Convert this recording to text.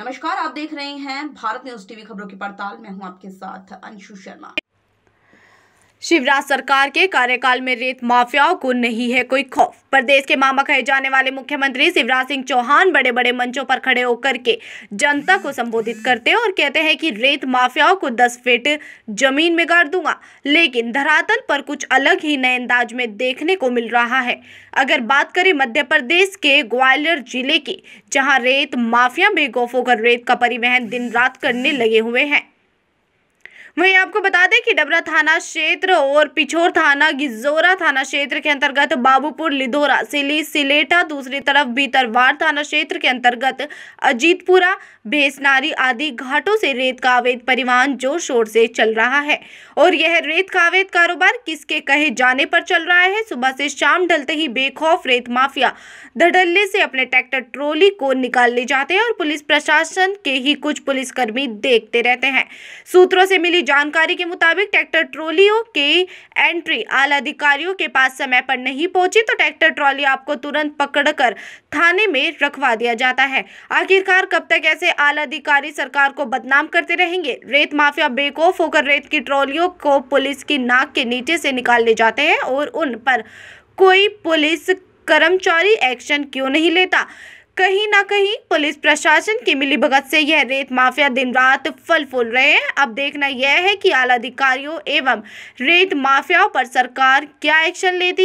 नमस्कार आप देख रहे हैं भारत न्यूज टीवी खबरों की पड़ताल मैं हूं आपके साथ अंशु शर्मा शिवराज सरकार के कार्यकाल में रेत माफियाओं को नहीं है कोई खौफ प्रदेश के मामा कहे जाने वाले मुख्यमंत्री शिवराज सिंह चौहान बड़े बड़े मंचों पर खड़े होकर के जनता को संबोधित करते हैं और कहते हैं कि रेत माफियाओं को दस फीट जमीन में गाड़ दूंगा लेकिन धरातल पर कुछ अलग ही नए अंदाज में देखने को मिल रहा है अगर बात करें मध्य प्रदेश के ग्वालियर जिले की जहाँ रेत माफिया बेगौफ होकर रेत का परिवहन दिन रात करने लगे हुए हैं वहीं आपको बता दें कि डबरा थाना क्षेत्र और पिछोर थाना गिजोरा थाना क्षेत्र के अंतर्गत बाबूपुर लिधोरा सिली सिलेटा दूसरी तरफ बीतरवार थाना क्षेत्र के अंतर्गत अजीतपुरा भेसनारी आदि घाटों से रेत का अवैध परिवहन जोर शोर से चल रहा है और यह रेत का अवैध कारोबार किसके कहे जाने पर चल रहा है सुबह से शाम ढलते ही बेखौफ रेत माफिया धड़ल्ले से अपने ट्रैक्टर ट्रॉली को निकाल ले जाते हैं और पुलिस प्रशासन के ही कुछ पुलिसकर्मी देखते रहते हैं सूत्रों से मिली मिली जानकारी के मुताबिक ट्रैक्टर ट्रॉलियों के एंट्री आला अधिकारियों के पास समय पर नहीं पहुंची तो ट्रैक्टर ट्रॉली आपको तुरंत पकड़कर थाने में रखवा दिया जाता है आखिरकार कब तक ऐसे आला अधिकारी सरकार को बदनाम करते रहेंगे रेत माफिया बेकऑफ होकर रेत की ट्रॉलियों को पुलिस की नाक के नीचे से निकाल ले जाते हैं और उन पर कोई पुलिस कर्मचारी एक्शन क्यों नहीं लेता कहीं ना कहीं पुलिस प्रशासन की मिलीभगत से यह रेत माफिया दिन रात फल फूल रहे हैं अब देखना यह है कि आला अधिकारियों एवं रेत माफियाओं पर सरकार क्या एक्शन लेती